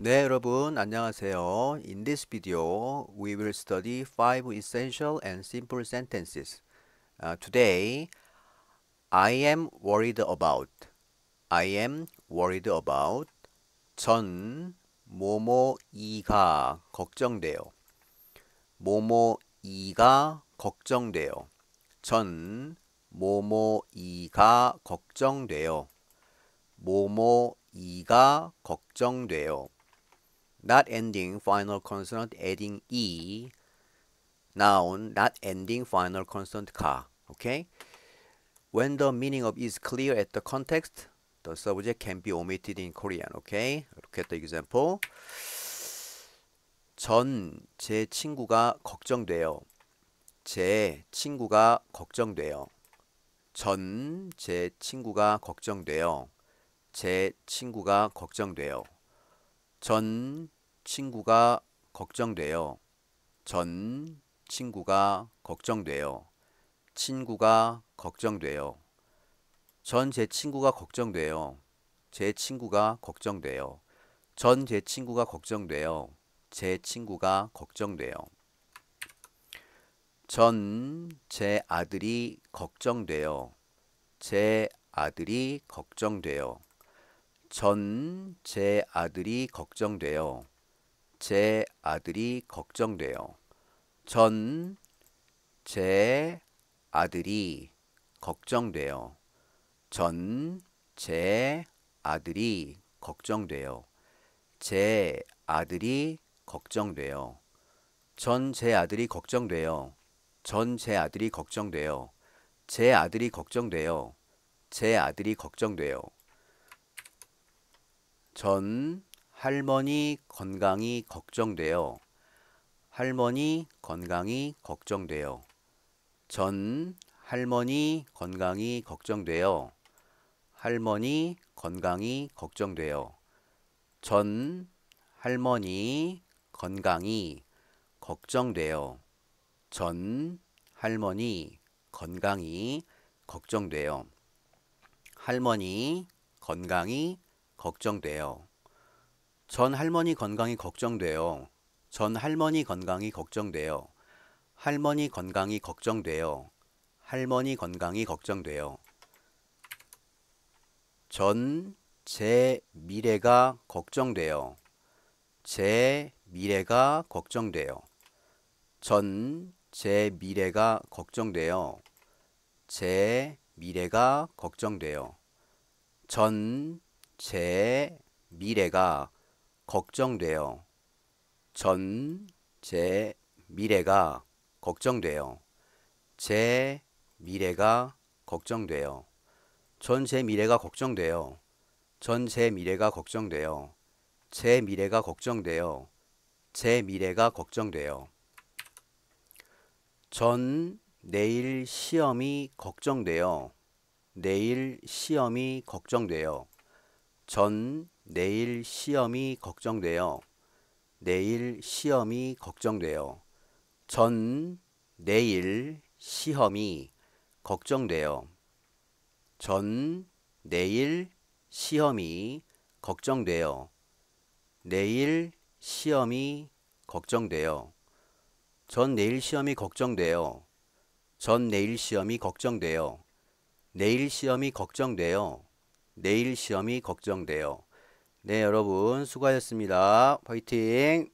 네, 여러분 안녕하세요. In this video, we will study five essential and simple sentences. Uh, today, I am worried about. I am worried about. 전 모모 이가 걱정돼요. 모모 이가 걱정돼요. 전 모모 이가 걱정돼요. 모모 이가 걱정돼요. not ending final consonant adding e noun not ending final consonant ka okay when the meaning of is clear at the context the subject can be omitted in korean okay look at the example 전 제 친구가 걱정돼요 제 친구가 걱정돼요 전 제 친구가 걱정돼요 제 친구가 걱정돼요 전 친구가 걱정돼요. 전 친구가 걱정돼요. 친구가 걱정돼요. 전 제 친구가 걱정돼요. 제 친구가 걱정돼요. 전 제 친구가 걱정돼요. 제 친구가 걱정돼요. 전 제 아들이 걱정돼요. 제 아들이 걱정돼요. 전제 아들이 걱정돼요. 제 아들이 걱정돼요. 전 제 아들이 걱정돼요. 전 제 아들이 걱정돼요. 제 아들이 걱정돼요. 전 제 아들이 걱정돼요. 전 제 아들이 걱정돼요. 제 아들이 걱정돼요. 제 아들이 걱정돼요. 전 할머니 건강이 걱정돼요. 할머니 건강이 걱정돼요. 전 할머니 건강이 걱정돼요. 할머니 건강이 걱정돼요. 전 할머니 건강이 걱정돼요. 전 할머니 건강이 걱정돼요. 할머니 건강이 걱정돼요. 전 할머니 건강이 걱정돼요. 전 할머니 건강이 걱정돼요. 할머니 건강이 걱정돼요. 할머니 건강이 걱정돼요. 전 제 미래가 걱정돼요. 제 미래가 걱정돼요. 전 제 미래가 걱정돼요. 제 미래가 걱정돼요. 전제 미래가 걱정돼요. 전 제 미래가 걱정돼요. 제 미래가 걱정돼요. 전 제 미래가 걱정돼요. 전제 미래가 걱정돼요. 제 미래가 걱정돼요. 제 미래가 걱정돼요. 전 내일 시험이 걱정돼요. 내일 시험이 걱정돼요. 전 내일 시험이 걱정돼요. 내일 시험이 걱정돼요. 전 내일 시험이 걱정돼요. 전 내일 시험이 걱정돼요. 내일 시험이 걱정돼요. 전 내일 시험이 걱정돼요. 전 내일 시험이 걱정돼요. 내일 시험이 걱정돼요. 내일 시험이 걱정돼요. 네, 여러분 수고하셨습니다. 화이팅!